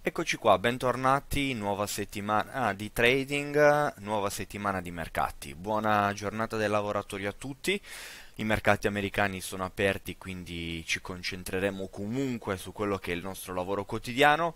Eccoci qua, bentornati, nuova settimana ah, di trading, nuova settimana di mercati. Buona giornata dei lavoratori a tutti. I mercati americani sono aperti, quindi ci concentreremo comunque su quello che è il nostro lavoro quotidiano.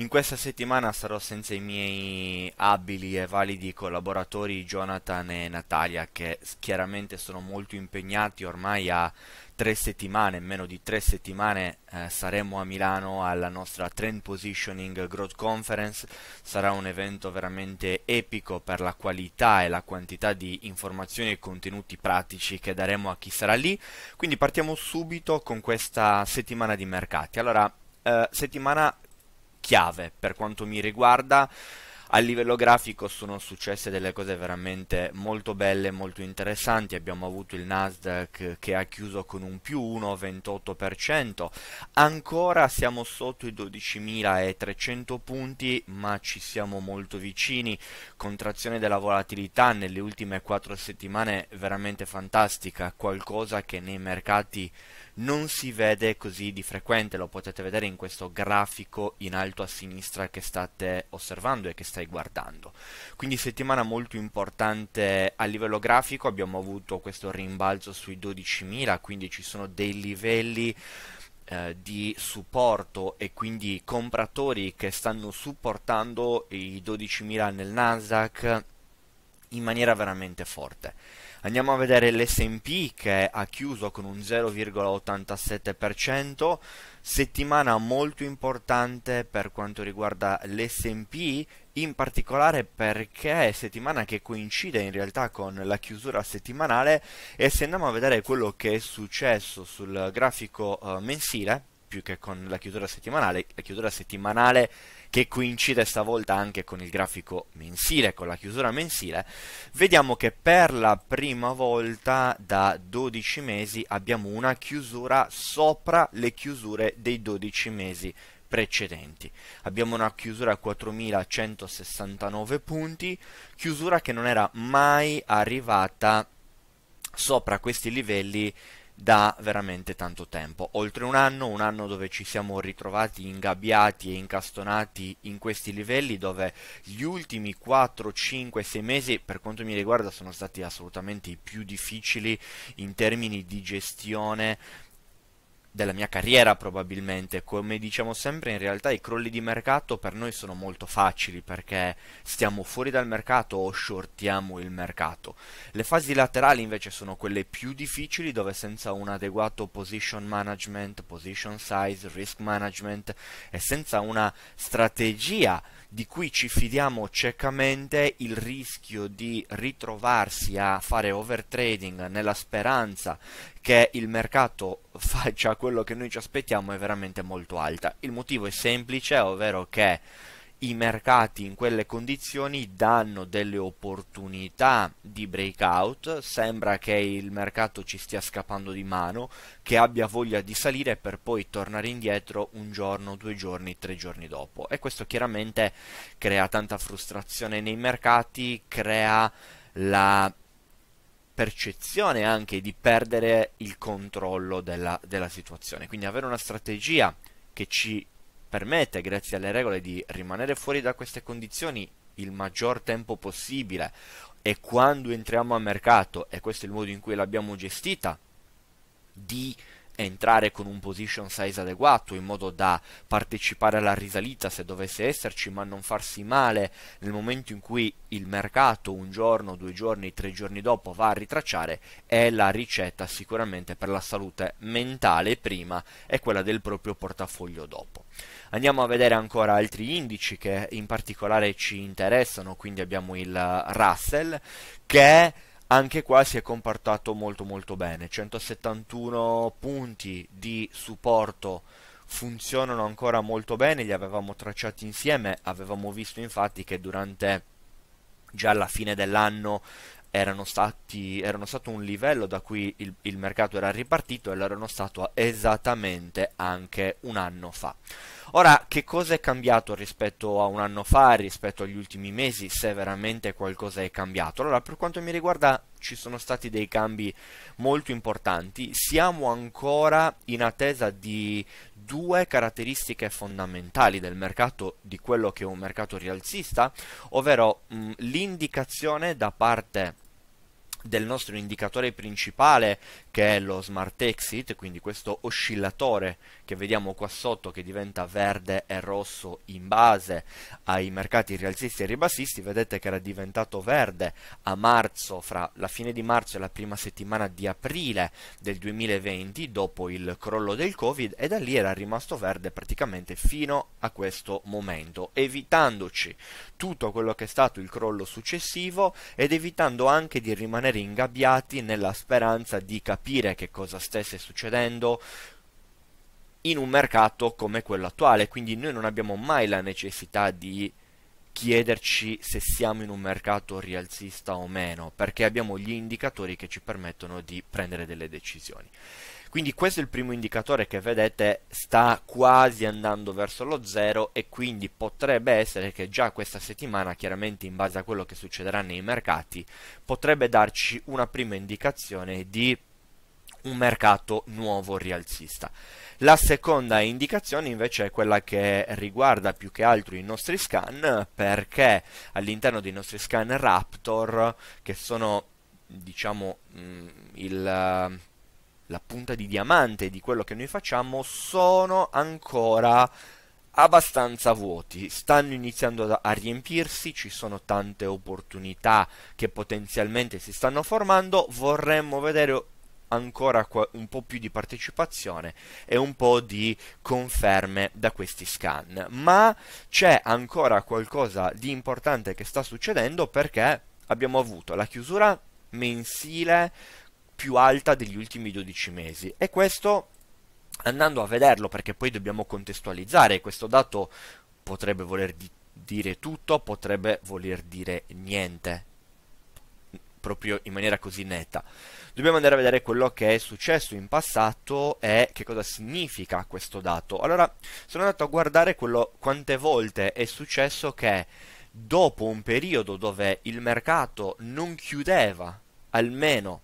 In questa settimana sarò senza i miei abili e validi collaboratori Jonathan e Natalia che chiaramente sono molto impegnati ormai a tre settimane, meno di tre settimane eh, saremo a Milano alla nostra Trend Positioning Growth Conference, sarà un evento veramente epico per la qualità e la quantità di informazioni e contenuti pratici che daremo a chi sarà lì, quindi partiamo subito con questa settimana di mercati. Allora, eh, settimana chiave per quanto mi riguarda. A livello grafico sono successe delle cose veramente molto belle, molto interessanti, abbiamo avuto il Nasdaq che ha chiuso con un più 1, 28%, ancora siamo sotto i 12.300 punti ma ci siamo molto vicini, contrazione della volatilità nelle ultime 4 settimane veramente fantastica, qualcosa che nei mercati non si vede così di frequente, lo potete vedere in questo grafico in alto a sinistra che state osservando e che stai guardando. Quindi settimana molto importante a livello grafico, abbiamo avuto questo rimbalzo sui 12.000, quindi ci sono dei livelli eh, di supporto e quindi compratori che stanno supportando i 12.000 nel Nasdaq in maniera veramente forte Andiamo a vedere l'S&P che ha chiuso con un 0,87%, settimana molto importante per quanto riguarda l'S&P, in particolare perché è settimana che coincide in realtà con la chiusura settimanale e se andiamo a vedere quello che è successo sul grafico eh, mensile, più che con la chiusura settimanale, la chiusura settimanale che coincide stavolta anche con il grafico mensile, con la chiusura mensile, vediamo che per la prima volta da 12 mesi abbiamo una chiusura sopra le chiusure dei 12 mesi precedenti. Abbiamo una chiusura a 4169 punti, chiusura che non era mai arrivata sopra questi livelli da veramente tanto tempo, oltre un anno, un anno dove ci siamo ritrovati ingabbiati e incastonati in questi livelli dove gli ultimi 4, 5, 6 mesi per quanto mi riguarda sono stati assolutamente i più difficili in termini di gestione della mia carriera probabilmente. Come diciamo sempre, in realtà i crolli di mercato per noi sono molto facili perché stiamo fuori dal mercato o shortiamo il mercato. Le fasi laterali invece sono quelle più difficili dove senza un adeguato position management, position size, risk management e senza una strategia di cui ci fidiamo ciecamente il rischio di ritrovarsi a fare overtrading nella speranza che il mercato faccia quello che noi ci aspettiamo è veramente molto alta. Il motivo è semplice, ovvero che i mercati in quelle condizioni danno delle opportunità di breakout, sembra che il mercato ci stia scappando di mano, che abbia voglia di salire per poi tornare indietro un giorno, due giorni, tre giorni dopo e questo chiaramente crea tanta frustrazione nei mercati, crea la percezione anche di perdere il controllo della, della situazione, quindi avere una strategia che ci permette, grazie alle regole, di rimanere fuori da queste condizioni il maggior tempo possibile e quando entriamo a mercato, e questo è il modo in cui l'abbiamo gestita, di entrare con un position size adeguato in modo da partecipare alla risalita se dovesse esserci ma non farsi male nel momento in cui il mercato un giorno, due giorni, tre giorni dopo va a ritracciare è la ricetta sicuramente per la salute mentale prima e quella del proprio portafoglio dopo. Andiamo a vedere ancora altri indici che in particolare ci interessano, quindi abbiamo il Russell che anche qua si è comportato molto molto bene 171 punti di supporto funzionano ancora molto bene li avevamo tracciati insieme avevamo visto infatti che durante già alla fine dell'anno erano, stati, erano stato un livello da cui il, il mercato era ripartito e l'erano stato esattamente anche un anno fa Ora, che cosa è cambiato rispetto a un anno fa, rispetto agli ultimi mesi, se veramente qualcosa è cambiato? Allora, per quanto mi riguarda, ci sono stati dei cambi molto importanti. Siamo ancora in attesa di due caratteristiche fondamentali del mercato, di quello che è un mercato rialzista, ovvero l'indicazione da parte del nostro indicatore principale che è lo smart exit, quindi questo oscillatore che vediamo qua sotto che diventa verde e rosso in base ai mercati rialzisti e ribassisti, vedete che era diventato verde a marzo, fra la fine di marzo e la prima settimana di aprile del 2020 dopo il crollo del Covid e da lì era rimasto verde praticamente fino a questo momento, evitandoci tutto quello che è stato il crollo successivo ed evitando anche di rimanere rimasti ingabbiati nella speranza di capire che cosa stesse succedendo in un mercato come quello attuale, quindi noi non abbiamo mai la necessità di chiederci se siamo in un mercato rialzista o meno, perché abbiamo gli indicatori che ci permettono di prendere delle decisioni. Quindi questo è il primo indicatore che vedete sta quasi andando verso lo zero e quindi potrebbe essere che già questa settimana, chiaramente in base a quello che succederà nei mercati, potrebbe darci una prima indicazione di un mercato nuovo rialzista. La seconda indicazione invece è quella che riguarda più che altro i nostri scan perché all'interno dei nostri scan Raptor che sono diciamo mm, il la punta di diamante di quello che noi facciamo, sono ancora abbastanza vuoti, stanno iniziando a riempirsi, ci sono tante opportunità che potenzialmente si stanno formando, vorremmo vedere ancora un po' più di partecipazione e un po' di conferme da questi scan, ma c'è ancora qualcosa di importante che sta succedendo perché abbiamo avuto la chiusura mensile più alta degli ultimi 12 mesi e questo andando a vederlo perché poi dobbiamo contestualizzare questo dato potrebbe voler di dire tutto potrebbe voler dire niente proprio in maniera così netta dobbiamo andare a vedere quello che è successo in passato e che cosa significa questo dato allora sono andato a guardare quello, quante volte è successo che dopo un periodo dove il mercato non chiudeva almeno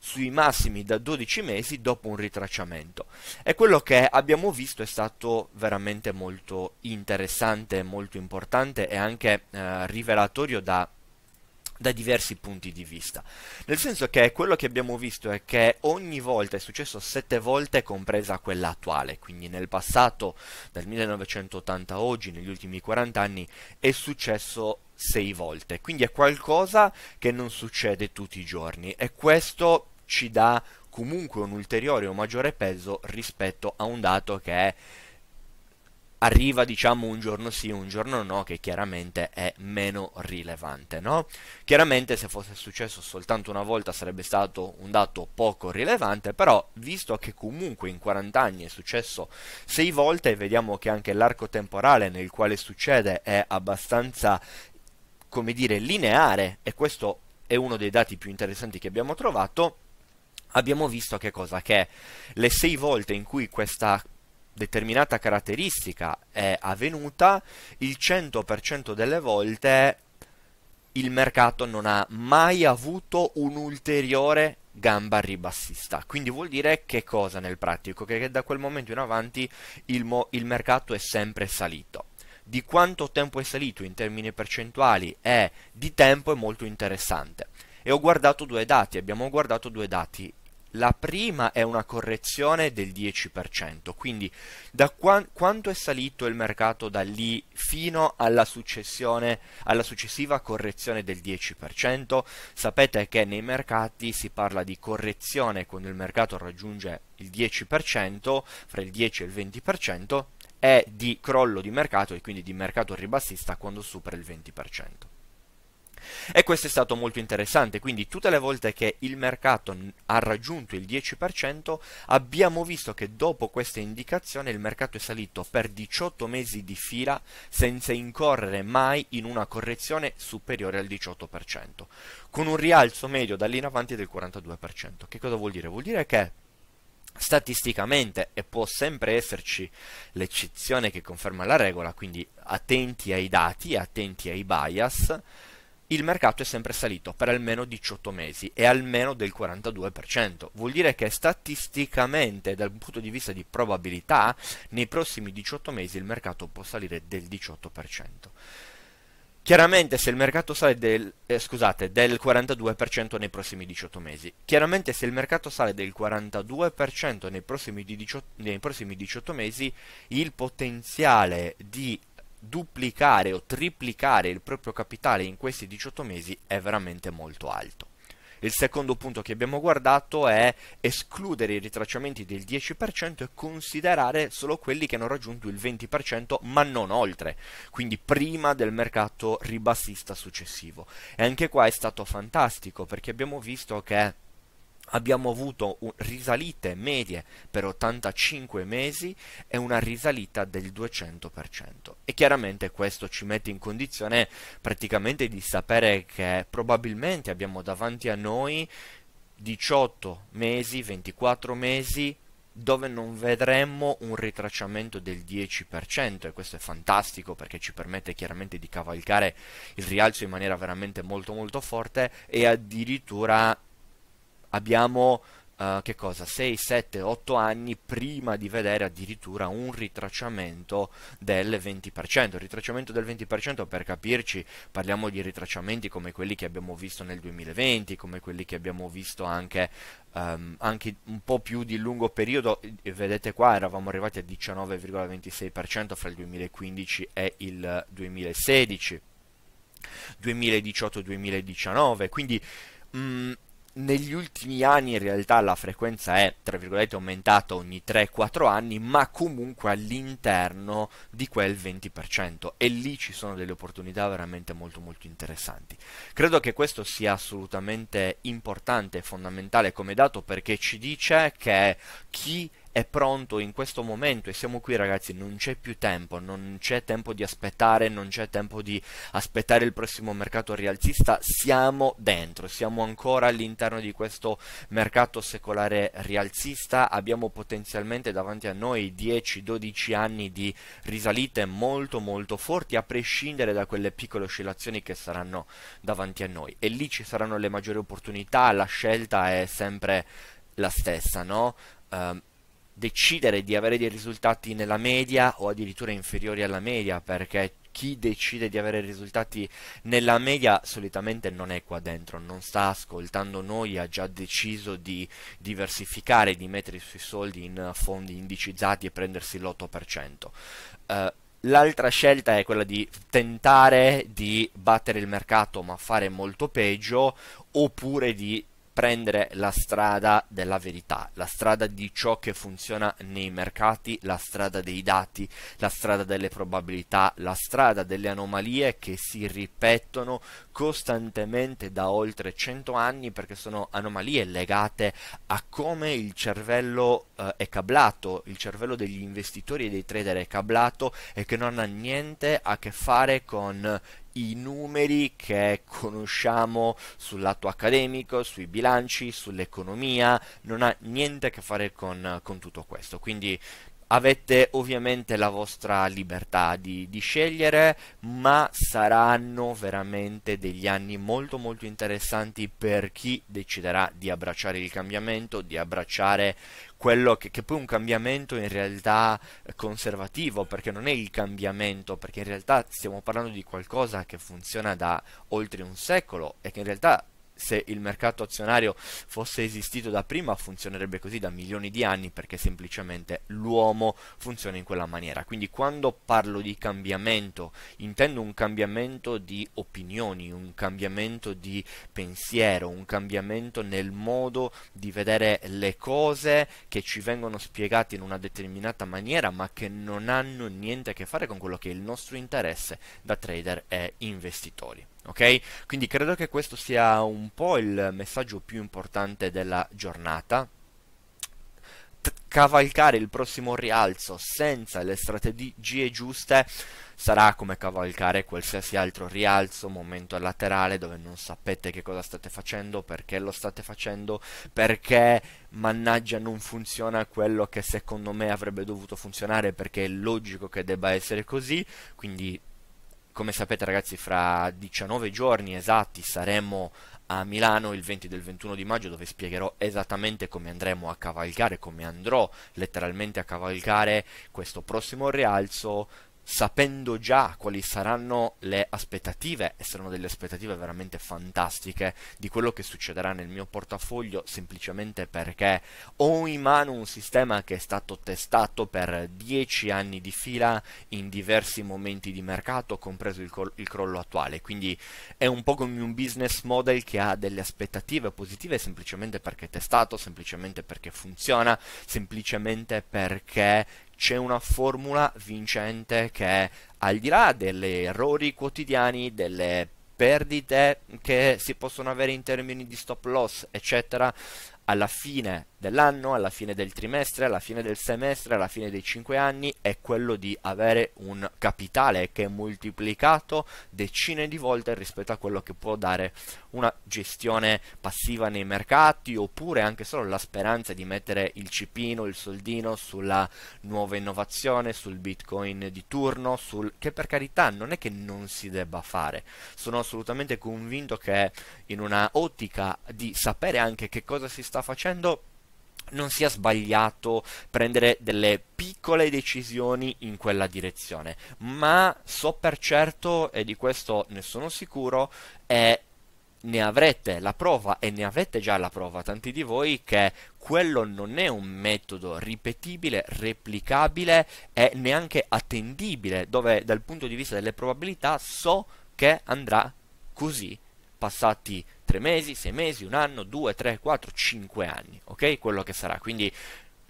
sui massimi da 12 mesi dopo un ritracciamento. E quello che abbiamo visto è stato veramente molto interessante, molto importante e anche eh, rivelatorio da da diversi punti di vista. Nel senso che quello che abbiamo visto è che ogni volta è successo sette volte, compresa quella attuale, quindi nel passato, dal 1980 a oggi, negli ultimi 40 anni, è successo sei volte, quindi è qualcosa che non succede tutti i giorni e questo ci dà comunque un ulteriore o maggiore peso rispetto a un dato che arriva diciamo un giorno sì un giorno no che chiaramente è meno rilevante no? chiaramente se fosse successo soltanto una volta sarebbe stato un dato poco rilevante però visto che comunque in 40 anni è successo 6 volte vediamo che anche l'arco temporale nel quale succede è abbastanza come dire, lineare, e questo è uno dei dati più interessanti che abbiamo trovato, abbiamo visto che cosa? Che le sei volte in cui questa determinata caratteristica è avvenuta, il 100% delle volte il mercato non ha mai avuto un'ulteriore gamba ribassista. Quindi vuol dire che cosa nel pratico? Che da quel momento in avanti il, il mercato è sempre salito di quanto tempo è salito in termini percentuali e di tempo è molto interessante. E ho guardato due dati, abbiamo guardato due dati. La prima è una correzione del 10%, quindi da qua quanto è salito il mercato da lì fino alla, alla successiva correzione del 10%? Sapete che nei mercati si parla di correzione quando il mercato raggiunge il 10%, fra il 10 e il 20%, è di crollo di mercato e quindi di mercato ribassista quando supera il 20%. E questo è stato molto interessante, quindi tutte le volte che il mercato ha raggiunto il 10% abbiamo visto che dopo questa indicazione il mercato è salito per 18 mesi di fila senza incorrere mai in una correzione superiore al 18%, con un rialzo medio da lì in avanti del 42%. Che cosa vuol dire? Vuol dire che statisticamente e può sempre esserci l'eccezione che conferma la regola, quindi attenti ai dati, attenti ai bias, il mercato è sempre salito per almeno 18 mesi e almeno del 42%. Vuol dire che statisticamente, dal punto di vista di probabilità, nei prossimi 18 mesi il mercato può salire del 18%. Chiaramente se il mercato sale del, eh, scusate, del 42% nei prossimi 18 mesi, chiaramente se il mercato sale del 42% nei prossimi, 18, nei prossimi 18 mesi, il potenziale di duplicare o triplicare il proprio capitale in questi 18 mesi è veramente molto alto. Il secondo punto che abbiamo guardato è escludere i ritracciamenti del 10% e considerare solo quelli che hanno raggiunto il 20% ma non oltre, quindi prima del mercato ribassista successivo. E anche qua è stato fantastico perché abbiamo visto che abbiamo avuto risalite medie per 85 mesi e una risalita del 200%. E chiaramente questo ci mette in condizione praticamente di sapere che probabilmente abbiamo davanti a noi 18 mesi, 24 mesi dove non vedremmo un ritracciamento del 10% e questo è fantastico perché ci permette chiaramente di cavalcare il rialzo in maniera veramente molto molto forte e addirittura abbiamo uh, che cosa? 6, 7, 8 anni prima di vedere addirittura un ritracciamento del 20%. ritracciamento del 20% per capirci parliamo di ritracciamenti come quelli che abbiamo visto nel 2020, come quelli che abbiamo visto anche, um, anche un po' più di lungo periodo. Vedete qua eravamo arrivati a 19,26% fra il 2015 e il 2016. 2018-2019, quindi mh, mm, negli ultimi anni in realtà la frequenza è, tra virgolette, aumentata ogni 3-4 anni, ma comunque all'interno di quel 20% e lì ci sono delle opportunità veramente molto molto interessanti. Credo che questo sia assolutamente importante e fondamentale come dato perché ci dice che chi è pronto in questo momento e siamo qui ragazzi, non c'è più tempo, non c'è tempo di aspettare, non c'è tempo di aspettare il prossimo mercato rialzista, siamo dentro, siamo ancora all'interno di questo mercato secolare rialzista, abbiamo potenzialmente davanti a noi 10-12 anni di risalite molto molto forti a prescindere da quelle piccole oscillazioni che saranno davanti a noi e lì ci saranno le maggiori opportunità, la scelta è sempre la stessa, no? Um, decidere di avere dei risultati nella media o addirittura inferiori alla media, perché chi decide di avere risultati nella media solitamente non è qua dentro, non sta ascoltando noi, ha già deciso di diversificare, di mettere i suoi soldi in fondi indicizzati e prendersi l'8%. Uh, eh, L'altra scelta è quella di tentare di battere il mercato ma fare molto peggio oppure di prendere la strada della verità, la strada di ciò che funziona nei mercati, la strada dei dati, la strada delle probabilità, la strada delle anomalie che si ripetono costantemente da oltre 100 anni perché sono anomalie legate a come il cervello eh, è cablato, il cervello degli investitori e dei trader è cablato e che non ha niente a che fare con i numeri che conosciamo sul lato accademico, sui bilanci, sull'economia, non ha niente a che fare con, con tutto questo. Quindi avete ovviamente la vostra libertà di, di, scegliere, ma saranno veramente degli anni molto molto interessanti per chi deciderà di abbracciare il cambiamento, di abbracciare quello che, che poi è un cambiamento in realtà eh, conservativo, perché non è il cambiamento, perché in realtà stiamo parlando di qualcosa che funziona da oltre un secolo e che in realtà se il mercato azionario fosse esistito da prima funzionerebbe così da milioni di anni perché semplicemente l'uomo funziona in quella maniera. Quindi quando parlo di cambiamento intendo un cambiamento di opinioni, un cambiamento di pensiero, un cambiamento nel modo di vedere le cose che ci vengono spiegate in una determinata maniera ma che non hanno niente a che fare con quello che è il nostro interesse da trader e investitori ok? Quindi credo che questo sia un po' il messaggio più importante della giornata. T cavalcare il prossimo rialzo senza le strategie giuste sarà come cavalcare qualsiasi altro rialzo, momento laterale dove non sapete che cosa state facendo, perché lo state facendo, perché mannaggia non funziona quello che secondo me avrebbe dovuto funzionare, perché è logico che debba essere così, quindi come sapete ragazzi fra 19 giorni esatti saremo a Milano il 20 del 21 di maggio dove spiegherò esattamente come andremo a cavalcare, come andrò letteralmente a cavalcare questo prossimo rialzo sapendo già quali saranno le aspettative, e saranno delle aspettative veramente fantastiche di quello che succederà nel mio portafoglio, semplicemente perché ho in mano un sistema che è stato testato per 10 anni di fila in diversi momenti di mercato, compreso il, col- il crollo attuale. Quindi è un po' come un business model che ha delle aspettative positive semplicemente perché è testato, semplicemente perché funziona, semplicemente perché c'è una formula vincente che al di là degli errori quotidiani, delle perdite che si possono avere in termini di stop loss, eccetera, alla fine dell'anno, alla fine del trimestre, alla fine del semestre, alla fine dei 5 anni è quello di avere un capitale che è moltiplicato decine di volte rispetto a quello che può dare una gestione passiva nei mercati oppure anche solo la speranza di mettere il cipino, il soldino sulla nuova innovazione, sul bitcoin di turno, sul... che per carità non è che non si debba fare, sono assolutamente convinto che in una ottica di sapere anche che cosa si sta sta facendo non sia sbagliato prendere delle piccole decisioni in quella direzione, ma so per certo, e di questo ne sono sicuro, è ne avrete la prova e ne avete già la prova tanti di voi che quello non è un metodo ripetibile, replicabile e neanche attendibile, dove dal punto di vista delle probabilità so che andrà così passati tre mesi, sei mesi, un anno, due, tre, quattro, cinque anni, ok? Quello che sarà. Quindi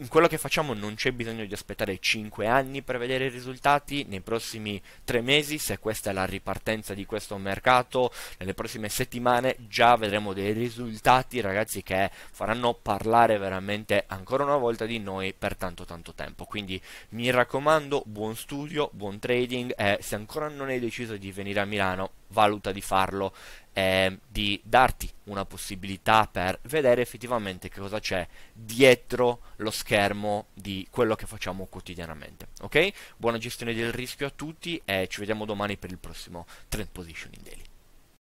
in quello che facciamo non c'è bisogno di aspettare cinque anni per vedere i risultati, nei prossimi tre mesi, se questa è la ripartenza di questo mercato, nelle prossime settimane già vedremo dei risultati ragazzi che faranno parlare veramente ancora una volta di noi per tanto tanto tempo, quindi mi raccomando buon studio, buon trading e se ancora non hai deciso di venire a Milano valuta di farlo, eh, di darti una possibilità per vedere effettivamente che cosa c'è dietro lo schermo di quello che facciamo quotidianamente. Ok? Buona gestione del rischio a tutti e ci vediamo domani per il prossimo Trend Positioning Daily.